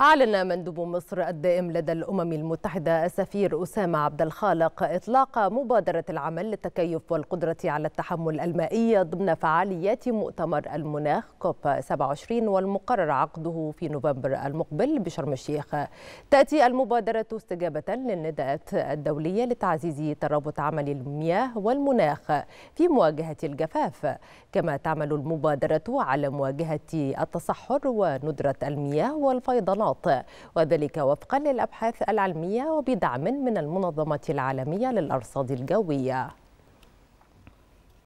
أعلن مندوب مصر الدائم لدى الأمم المتحدة السفير أسامة عبد الخالق إطلاق مبادرة العمل للتكيف والقدرة على التحمل المائي ضمن فعاليات مؤتمر المناخ كوب 27 والمقرر عقده في نوفمبر المقبل بشرم الشيخ. تأتي المبادرة استجابة للنداءات الدولية لتعزيز ترابط عمل المياه والمناخ في مواجهة الجفاف، كما تعمل المبادرة على مواجهة التصحر وندرة المياه والفيضانات النشاط وذلك وفقا للأبحاث العلمية وبدعم من المنظمة العالمية للأرصاد الجوية